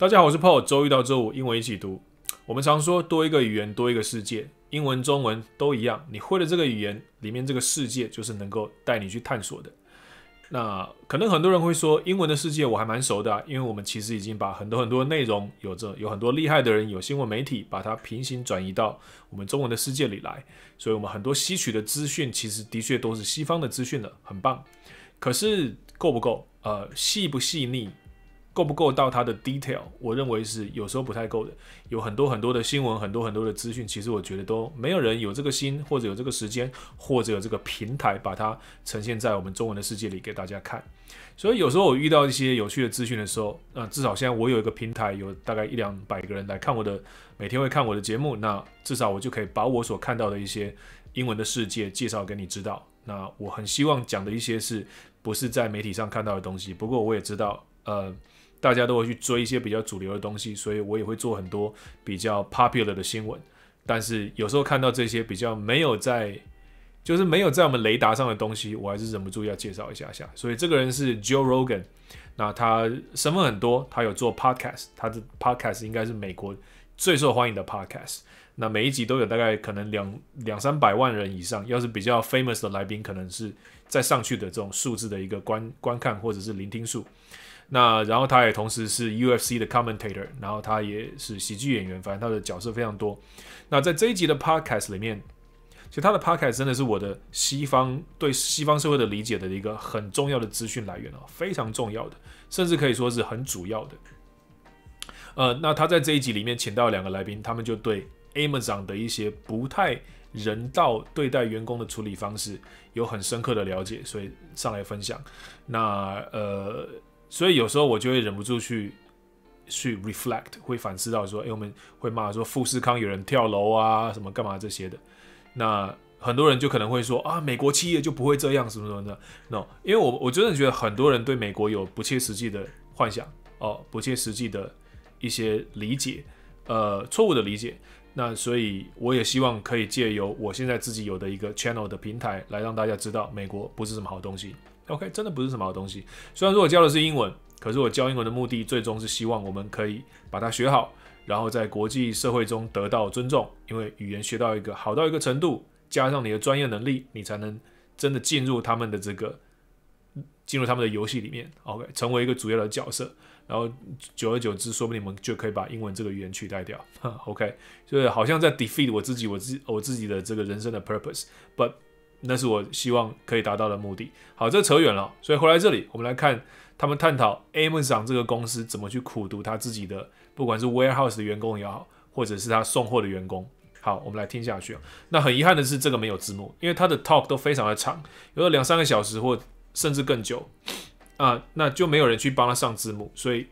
大家好，我是 Paul，周一到周五英文一起读。我们常说多一个语言多一个世界，英文、中文都一样。你会了这个语言里面这个世界就是能够带你去探索的。那可能很多人会说，英文的世界我还蛮熟的，因为我们其实已经把很多很多内容有着有很多厉害的人有新闻媒体把它平行转移到我们中文的世界里来，所以我们很多吸取的资讯其实的确都是西方的资讯了，很棒。可是够不够？呃，细不细腻？够不够到它的 detail？我认为是有时候不太够的。有很多很多的新闻，很多很多的资讯，其实我觉得都没有人有这个心，或者有这个时间，或者有这个平台把它呈现在我们中文的世界里给大家看。所以有时候我遇到一些有趣的资讯的时候，那至少现在我有一个平台，有大概一两百个人来看我的，每天会看我的节目，那至少我就可以把我所看到的一些英文的世界介绍给你知道。那我很希望讲的一些是不是在媒体上看到的东西，不过我也知道，呃。大家都会去追一些比较主流的东西，所以我也会做很多比较 popular 的新闻。但是有时候看到这些比较没有在，就是没有在我们雷达上的东西，我还是忍不住要介绍一下下。所以这个人是 Joe Rogan，那他身份很多，他有做 podcast，他的 podcast 应该是美国最受欢迎的 podcast。那每一集都有大概可能两两三百万人以上，要是比较 famous 的来宾，可能是再上去的这种数字的一个观观看或者是聆听数。那然后他也同时是 UFC 的 commentator，然后他也是喜剧演员，反正他的角色非常多。那在这一集的 podcast 里面，其实他的 podcast 真的是我的西方对西方社会的理解的一个很重要的资讯来源啊，非常重要的，甚至可以说是很主要的。呃，那他在这一集里面请到两个来宾，他们就对 Amazon 的一些不太人道对待员工的处理方式有很深刻的了解，所以上来分享。那呃。所以有时候我就会忍不住去去 reflect，会反思到说，哎，我们会骂说富士康有人跳楼啊，什么干嘛这些的。那很多人就可能会说啊，美国企业就不会这样什么什么的。No，因为我我真的觉得很多人对美国有不切实际的幻想哦，不切实际的一些理解，呃，错误的理解。那所以我也希望可以借由我现在自己有的一个 channel 的平台来让大家知道，美国不是什么好东西。OK，真的不是什么好东西。虽然说我教的是英文，可是我教英文的目的，最终是希望我们可以把它学好，然后在国际社会中得到尊重。因为语言学到一个好到一个程度，加上你的专业能力，你才能真的进入他们的这个，进入他们的游戏里面。OK，成为一个主要的角色。然后久而久之，说不定你们就可以把英文这个语言取代掉。OK，就是好像在 defeat 我自己，我自我自己的这个人生的 purpose。But 那是我希望可以达到的目的。好，这扯远了，所以回来这里，我们来看他们探讨 Amazon 这个公司怎么去苦读他自己的，不管是 Warehouse 的员工也好，或者是他送货的员工。好，我们来听下去。那很遗憾的是，这个没有字幕，因为他的 talk 都非常的长，有两三个小时或甚至更久啊，那就没有人去帮他上字幕，所以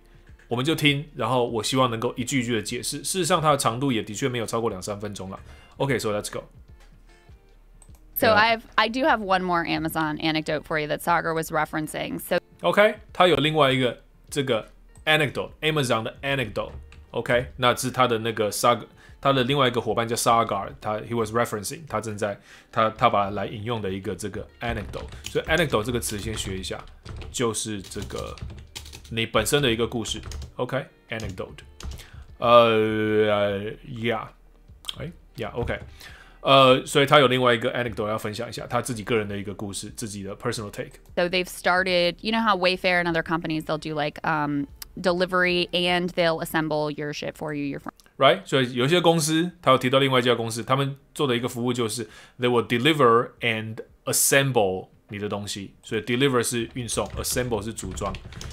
我们就听。然后我希望能够一句一句的解释。事实上，它的长度也的确没有超过两三分钟了。OK，so let's go。So yeah. I've I do have one more Amazon anecdote for you that Sagar was referencing. So okay, OK，他有另外一个这个 anecdote Amazon 的 anecdote。OK，那是他的那个 Sagar，他的另外一个伙伴叫 Sagar，他 he was referencing，他正在他他把来引用的一个这个 anecdote。所以 anecdote 这个词先学一下，就是这个你本身的一个故事。OK，anecdote。呃，Yeah，哎，Yeah，OK。呃，所以他有另外一个 anecdote 要分享一下，他自己个人的一个故事，自己的 personal So they've started, you know how Wayfair and other companies they'll do like um delivery and they'll assemble your shit for you, your friend. Right，所以有一些公司，他有提到另外一家公司，他们做的一个服务就是 they will deliver and assemble 你的东西，所以 deliver 是运送，assemble 是组装，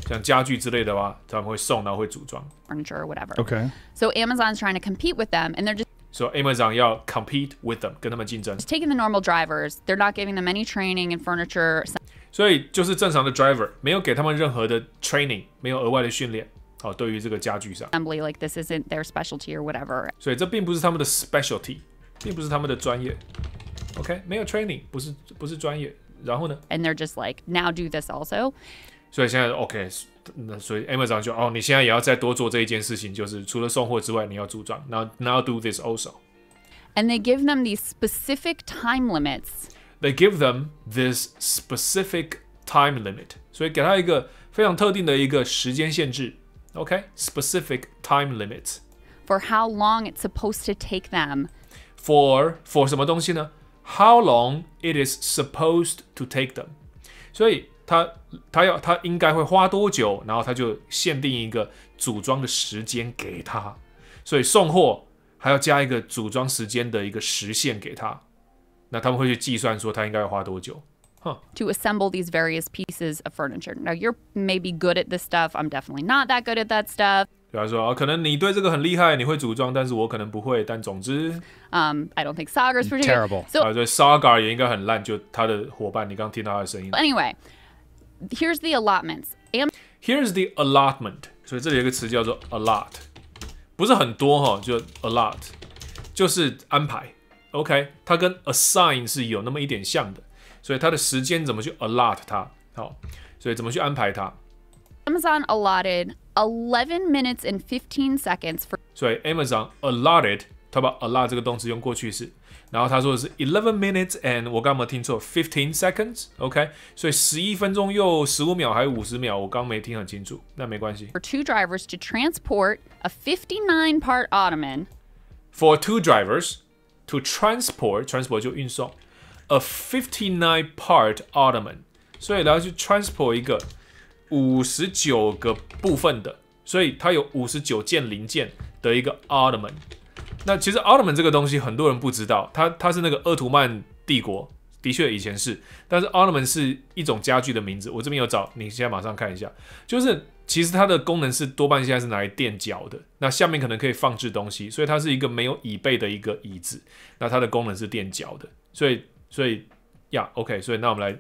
像家具之类的吧，他们会送，然后会组装。Furniture, whatever. Okay. So Amazon's trying to compete with them, and they're just so Amazon 要 compete with them，跟他们竞争。It's taking the normal drivers. They're not giving them any training and furniture. 所以就是正常的 driver 没有给他们任何的 like this isn't their specialty or whatever。所以这并不是他们的 specialty，并不是他们的专业。OK，没有 training，不是不是专业。然后呢？And they're just like now do this also. 所以现在 OK，那所以 Amazon 就哦，你现在也要再多做这一件事情，就是除了送货之外，你要组装。Now now do this also. And they give them these specific time limits. They give them this specific time limit. specific time limits. For how long it's supposed to take them. For for 什么东西呢？How long it is supposed to take them？所以它他要他应该会花多久，然后他就限定一个组装的时间给他，所以送货还要加一个组装时间的一个时限给他。那他们会去计算说他应该要花多久。哼。To assemble these various pieces of furniture. Now you r e may be good at this stuff. I'm definitely not that good at that stuff. 比方说，可能你对这个很厉害，你会组装，但是我可能不会。但总之，um, i don't think Sagar's pretty terrible. So 啊，s a g a r 也应该很烂。就他的伙伴，你刚听到他的声音。Anyway. here's the allotments. Am here's the allotment. allotment，所以这里有个词叫做 allot，不是很多哈，就 allot，就是安排。OK，它跟 assign 是有那么一点像的，所以它的时间怎么去 allot 它，好，所以怎么去安排它。Amazon allotted eleven minutes and fifteen seconds for。所以 Amazon allotted，它把 allot 这个动词用过去式。然后他说的是 eleven minutes and 我刚没听错，fifteen seconds，OK，所以十一分钟又十五秒还有五十秒，我刚没听很清楚，那没关系。For two drivers to transport a fifty-nine part ottoman. For two drivers to transport transport 就运送 a fifty-nine part ottoman，所以然后去 transport 一个五十九个部分的，所以它有五十九件零件的一个 ottoman。那其实奥特曼这个东西很多人不知道，它它是那个奥图曼帝国的确以前是，但是奥特曼是一种家具的名字。我这边有找，你现在马上看一下。就是其实它的功能是多半现在是拿来垫脚的，那下面可能可以放置东西，所以它是一个没有椅背的一个椅子。那它的功能是垫脚的，所以所以呀，OK，所以那我们来，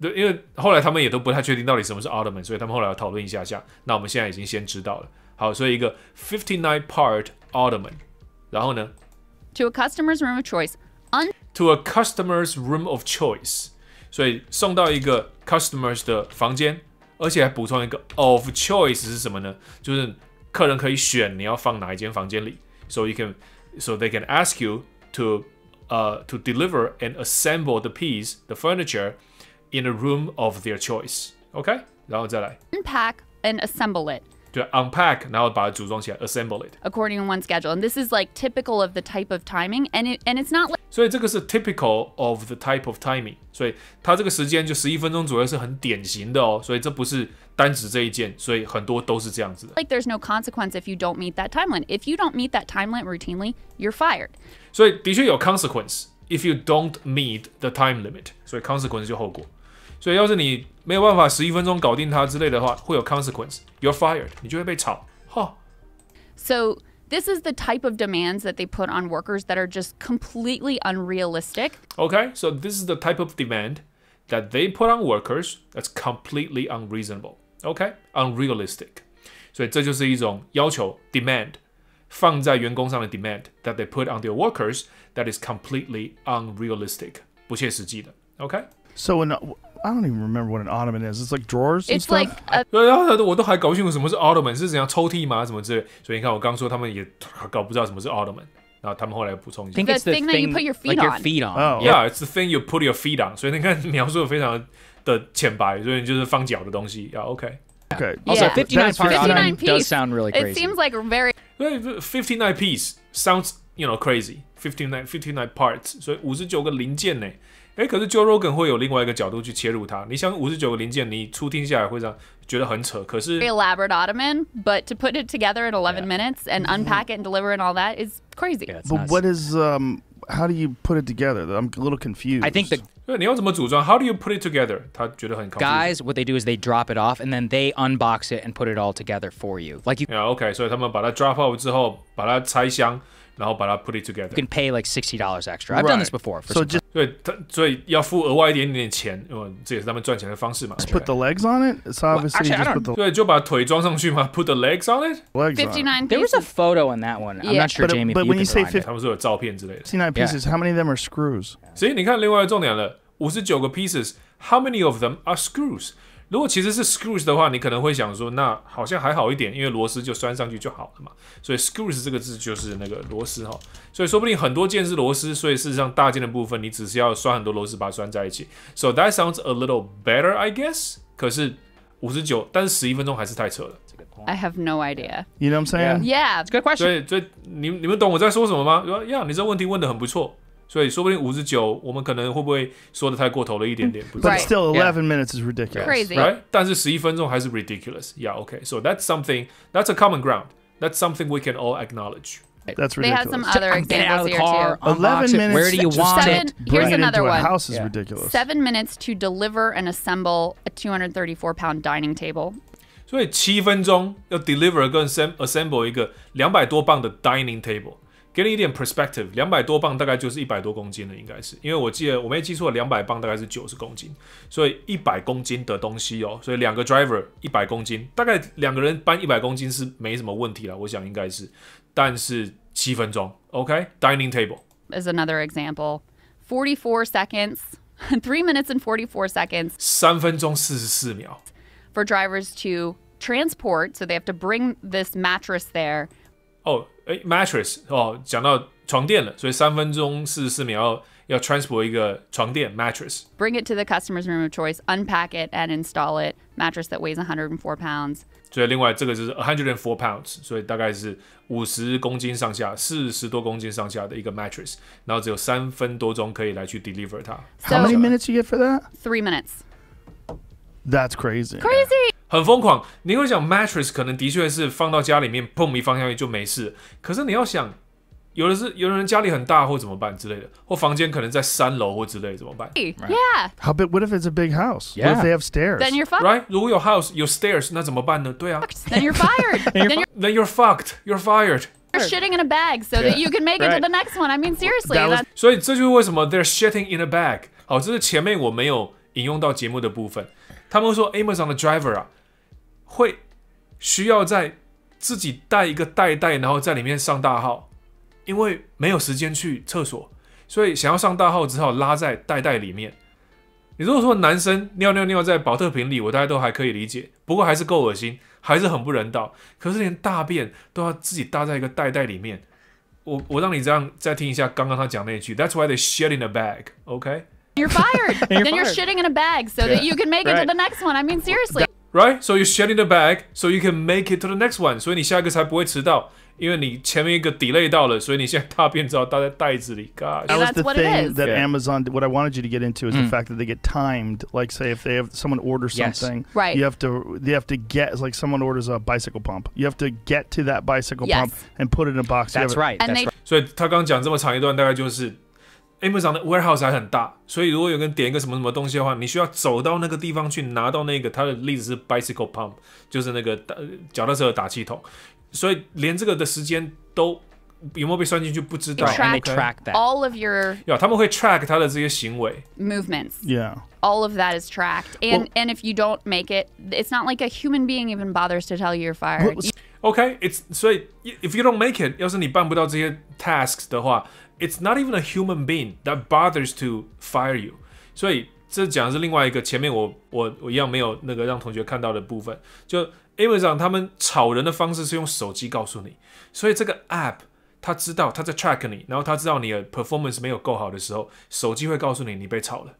对，因为后来他们也都不太确定到底什么是奥特曼，所以他们后来要讨论一下下。那我们现在已经先知道了，好，所以一个 fifty-nine part 奥特曼。然后呢？To a customer's room of choice. Un to a customer's room of choice. 所以送到一个 customers 的房间，而且还补充一个 of choice 是什么呢？就是客人可以选你要放哪一间房间里。So you can, so they can ask you to, uh, to deliver and assemble the piece, the furniture, in a room of their choice. 然后再来, unpack and assemble it. 就 unpack，然后把它组装起来，assemble it according to one schedule. And this is like typical of the type of timing, and it and it's not. Like 所以这个是 typical of the type of timing. So timing，所以它这个时间就十一分钟左右是很典型的哦，所以这不是单指这一件，所以很多都是这样子的。Like there's no consequence if you don't meet that timeline. If you don't meet that timeline routinely, you're fired. 所以的确有 consequence if you don't meet the time limit，所以 consequence 就后果。所以要是你没有办法十一分钟搞定他之类的话，会有 consequence. You're fired. this is the type of demands that they put on workers that are just completely unrealistic. Okay, so this is the type of demand that they put on workers that's completely unreasonable. Okay, unrealistic. 所以这就是一种要求 demand 放在员工上的 demand that they put on their workers that is completely unrealistic Okay. So in I don't even remember what an ottoman is. It's like drawers. It's like 对啊，我都还搞不清楚什么是 ottoman 是怎样抽屉吗？什么之类。所以你看，我刚说他们也搞不知道什么是 it's the thing that you put your feet like on. Yeah, it's the thing you put your feet on。所以你看描述的非常的浅白，所以就是放脚的东西。Yeah, okay. Also, 59 That's part 59 ottoman does sound really It seems like very 59 piece sounds you know crazy. Fifty-nine, fifty-nine 59 59 parts，所以五十九个零件呢。哎，可是 Joe Rogan 会有另外一个角度去切入它。你像五十九个零件，你初听下来会让觉得很扯，可是 elaborate ottoman, but to put it together in eleven yeah. minutes and unpack it and deliver and all that is crazy. Yeah, but what is um? How do you put it together? I'm a little confused. I think the 对，你要怎么组装？How do you put it together？他觉得很 guys. What they do is they drop it off and then they unbox it and put it all together for you. Like you. Yeah, okay. 所以他们把它 drop off 之后，把它拆箱。然后把它 put it together。You can pay like sixty dollars extra. I've done this before. So just 对，它所以要付额外一点点钱，嗯，这也是他们赚钱的方式嘛。Put the legs on it. It's obviously actually, just put the 对，就把腿装上去嘛。Put the legs on it. Legs. Fifty nine. There was a photo on that one. I'm not sure, Jamie. But when you say 50, 他们说有照片之类的。Fifty nine pieces. How many of them are screws? 所以你看，另外重点了，五十九个 How many of them are screws? 如果其实是 screws 的话，你可能会想说，那好像还好一点，因为螺丝就拴上去就好了嘛。所以 screws 这个字就是那个螺丝哈。所以说不定很多件是螺丝，所以事实上大件的部分你只是要拴很多螺丝把它拴在一起。So that sounds a little better, I guess. 可是五十九，但是十一分钟还是太扯了。I have no idea. You know what I'm saying? Yeah. Good question. 所以，所以你你们懂我在说什么吗说，呀，你这问题问得很不错。所以说不定五十九，我们可能会不会说的太过头了一点点？But still, eleven minutes is ridiculous, crazy, right? 但是十一分钟还是 ridiculous. Yeah, okay. So that's something. That's a common ground. That's something we can all acknowledge. That's ridiculous. They had some other examples Get out of the here car, too. Eleven minutes. Where do you want seven, it? Here's another one. House is yeah. ridiculous. Seven minutes to deliver and assemble a 234-pound dining table. 所以七分钟要 deliver 跟 assemble 一个两百多磅的 dining table。给你一点 perspective，两百多磅大概就是一百多公斤了，应该是，因为我记得我没记错，两百磅大概是九十公斤，所以一百公斤的东西哦，所以两个 driver 一百公斤，大概两个人搬一百公斤是没什么问题了，我想应该是，但是七分钟，OK，dining、okay? table is another example, forty four seconds, three minutes and forty four seconds，三分钟四十四秒，for drivers to transport, so they have to bring this mattress there. Oh. 哎，mattress 哦，讲到床垫了，所以三分钟四十四秒要 transport 一个床垫 mattress。Bring it to the customer's room of choice, unpack it and install it. Mattress that weighs 104 pounds. 所以另外这个就是 hundred and four pounds，所以大概是五十公斤上下，四十多公斤上下的一个 mattress，然后只有三分多钟可以来去 deliver How many minutes you get for that? Three minutes. That's crazy. Crazy. 很疯狂。你会想 mattress 可能的确是放到家里面碰一放下去就没事，可是你要想，有的是有的人家里很大或怎么办之类的，或房间可能在三楼或之类怎么办？Yeah. How big? What if it's a big house? Yeah. What if they have stairs? Then you're fucked. Right? 如果有 house 有 stairs，那怎么办呢？对啊。Then you're fired. then you're then you're fucked. You're fired. They're shitting in a bag so that you can make it to the next one. I mean, seriously. That was... 所以这就是为什么 they're shitting in a bag。好，这是前面我没有引用到节目的部分。他们说 Amazon 的 driver 啊，会需要在自己带一个袋袋，然后在里面上大号，因为没有时间去厕所，所以想要上大号只好拉在袋袋里面。你如果说男生尿尿尿在保特瓶里，我大家都还可以理解，不过还是够恶心，还是很不人道。可是连大便都要自己搭在一个袋袋里面，我我让你这样再听一下刚刚他讲那句，That's why they shit in a bag, o k You're fired. Then you're shitting in a bag so that you can make it to the next one. I mean seriously. right? So you are in the bag, so you can make it to the next one，所以你下一个才不会迟到，因为你前面一个 delay 到了，所以你现在大便只好搭在袋子里。God, that was the thing that Amazon. What I wanted you to get into is the mm. fact that they get timed. Like, say, if they have someone order something, right? You have to they have to get like someone orders a bicycle pump. You have to get to that bicycle pump and put it in a box. That's right. And they. 所以他刚讲这么长一段，大概就是 Amazon 的 warehouse 还很大，所以如果有人点一个什么什么东西的话，你需要走到那个地方去拿到那个。它的例子是 bicycle pump，就是那个脚踏车的打气筒，所以连这个的时间都有没有被算进去不知道。Track track that all of your yeah，他们会 track 他的这些行为 movements yeah。all of that is tracked. And well, and if you don't make it, it's not like a human being even bothers to tell you you're fired. Okay, it's so if you don't make it, tasks 的话，It's not even a human being that bothers to fire you，所以这讲的是另外一个前面我我我一样没有那个让同学看到的部分。就 Amazon 他们炒人的方式是用手机告诉你，所以这个 app 他知道他在 track 你，然后他知道你的 performance 没有够好的时候，手机会告诉你你被炒了。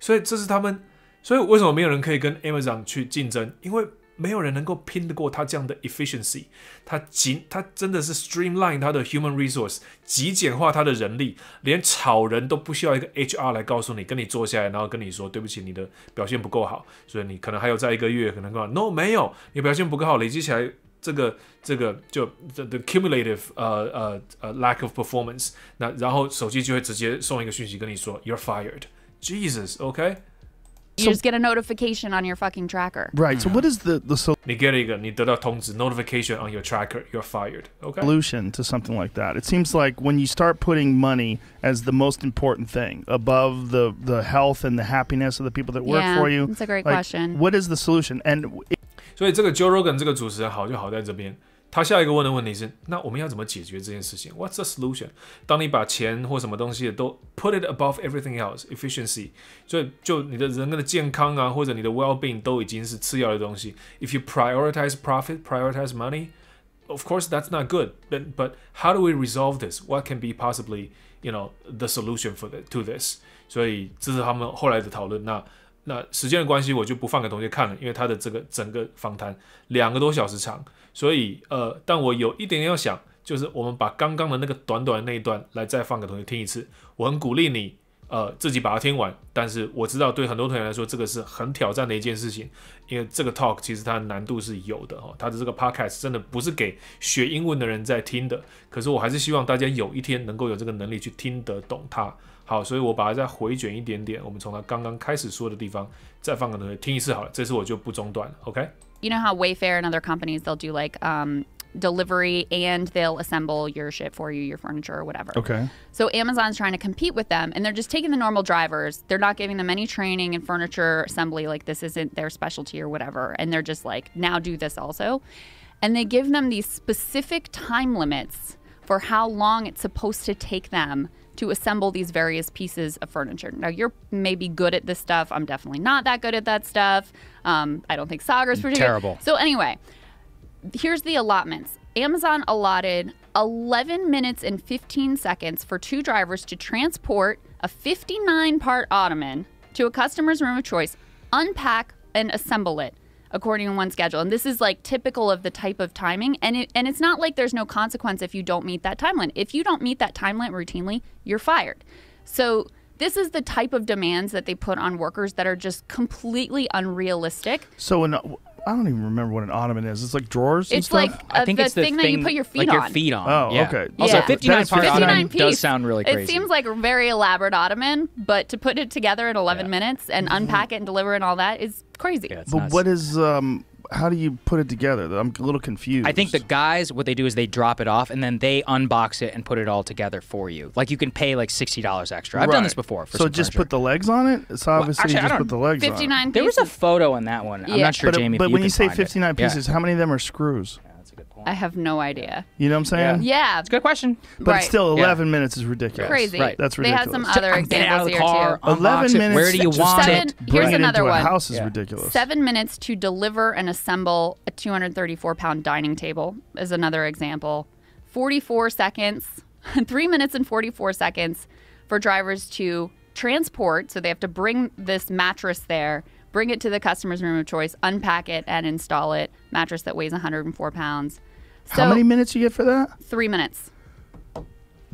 所以这是他们，所以为什么没有人可以跟 Amazon 去竞争？因为没有人能够拼得过他这样的 efficiency。他极，他真的是 streamline 它的 human resource，极简化它的人力，连炒人都不需要一个 HR 来告诉你，跟你坐下来，然后跟你说对不起，你的表现不够好，所以你可能还有再一个月，可能说 no 没有，你表现不够好，累积起来这个这个就 the the cumulative 呃呃呃 lack of performance，那然后手机就会直接送一个讯息跟你说 you're fired。Jesus，okay？you so, just get a notification on your fucking tracker. Right. So what is the the so notification on your tracker, you're fired. Okay. Solution to something like that. It seems like when you start putting money as the most important thing above the the health and the happiness of the people that work yeah, for you. That's a great like, question. What is the solution? And it, 所以这个 so Rogan 这个主持人好就好在这边，他下一个问的问题是：那我们要怎么解决这件事情？What's the solution？当你把钱或什么东西都 put it above everything else，efficiency，所以就你的人的健康啊，或者你的 well being 都已经是次要的东西。If you prioritize profit，prioritize money，of course that's not good. But but how do we resolve this? What can be possibly you know the solution for the, to this？所以这是他们后来的讨论。那那时间的关系，我就不放给同学看了，因为他的这个整个访谈两个多小时长，所以呃，但我有一点点要想，就是我们把刚刚的那个短短的那一段来再放给同学听一次，我很鼓励你。呃，自己把它听完。但是我知道，对很多同学来说，这个是很挑战的一件事情，因为这个 talk 其实它的难度是有的哦。它的这个 podcast 真的不是给学英文的人在听的。可是我还是希望大家有一天能够有这个能力去听得懂它。好，所以我把它再回卷一点点，我们从它刚刚开始说的地方再放个东西听一次好了。这次我就不中断，OK？You know how Wayfair and other companies they'll do like um. delivery and they'll assemble your shit for you, your furniture or whatever. Okay. So Amazon's trying to compete with them and they're just taking the normal drivers. They're not giving them any training in furniture assembly like this isn't their specialty or whatever and they're just like now do this also. And they give them these specific time limits for how long it's supposed to take them to assemble these various pieces of furniture. Now, you're maybe good at this stuff. I'm definitely not that good at that stuff. Um, I don't think Sagar's particularly terrible. So, anyway, here's the allotments Amazon allotted 11 minutes and 15 seconds for two drivers to transport a 59 part ottoman to a customer's room of choice, unpack, and assemble it according to one schedule. And this is like typical of the type of timing. And it, and it's not like there's no consequence if you don't meet that timeline. If you don't meet that timeline routinely, you're fired. So this is the type of demands that they put on workers that are just completely unrealistic. So in, I don't even remember what an ottoman is. It's like drawers. It's stuff? like a, uh, I think the, it's the thing, thing, that you put your feet like on. Your feet on. Oh, yeah. okay. Also, 59 part 59 ottoman piece. does sound really crazy. It seems like a very elaborate ottoman, but to put it together in 11 yeah. minutes and unpack it and deliver and all that is crazy. Yeah, but nuts. what is um how do you put it together? I'm a little confused. I think the guys, what they do is they drop it off and then they unbox it and put it all together for you. Like you can pay like sixty dollars extra. I've right. done this before. so just furniture. put the legs on it. It's obviously well, actually, you just put the legs. Fifty nine. There was a photo on that one. Yeah. I'm not sure, but, Jamie. But when you say fifty nine pieces, yeah. how many of them are screws? a good point. I have no idea. You know what I'm saying? Yeah. It's a good question. But it's Right. still 11 minutes is ridiculous. Crazy. Right. That's They ridiculous. had some other Get out of examples the here car. too. 11 it. minutes. Where do you want Seven- it? Here's it another into one. A house is Yeah. ridiculous. Seven minutes to deliver and assemble a 234 pound dining table is another example. 44 seconds, three minutes and 44 seconds for drivers to transport. So they have to bring this mattress there, bring it to the customer's room of choice, unpack it, and install it. Mattress that weighs 104 pounds. So How many minutes you get for that? Three minutes.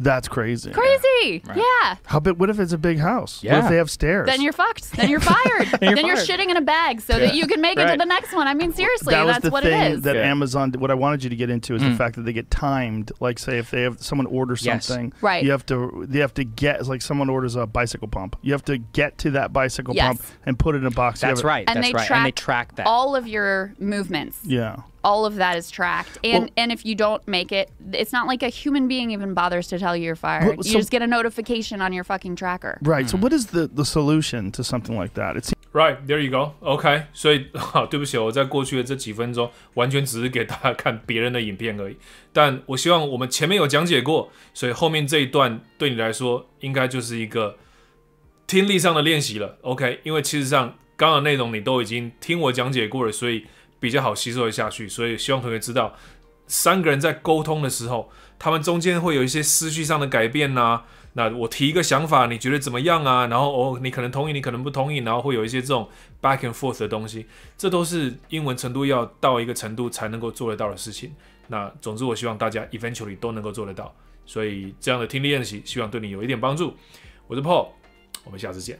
That's crazy. Crazy. Yeah. Right. yeah. How big? What if it's a big house? Yeah. What if they have stairs? Then you're fucked. Then you're fired. then, you're, then fired. you're shitting in a bag so yeah. that you can make right. it to the next one. I mean, seriously, that that's what it is. That yeah. Amazon. What I wanted you to get into is mm. the fact that they get timed. Like, say, if they have someone order something, yes. right? You have to. They have to get. Like, someone orders a bicycle pump. You have to get to that bicycle yes. pump and put it in a box. That's right. And that's they right. Track and they track that. All of your movements. Yeah all of that is tracked. And well, and if you don't make it, it's not like a human being even bothers to tell you you're fired. Well, so, you just get a notification on your fucking tracker. Right. Mm. So what is the the solution to something like that? It's Right, there you go. OK，所以好，对不起、哦，我在过去的这几分钟完全只是给大家看别人的影片而已。但我希望我们前面有讲解过，所以后面这一段对你来说应该就是一个听力上的练习了。OK，因为其实上刚刚内容你都已经听我讲解过了，所以 比较好吸收的下去，所以希望同学知道，三个人在沟通的时候，他们中间会有一些思绪上的改变呐。那我提一个想法，你觉得怎么样啊？然后哦，你可能同意，你可能不同意，然后会有一些这种 back and forth 的东西，这都是英文程度要到一个程度才能够做得到的事情。那总之，我希望大家 eventually 都能够做得到。所以这样的听力练习，希望对你有一点帮助。我是 Paul，我们下次见。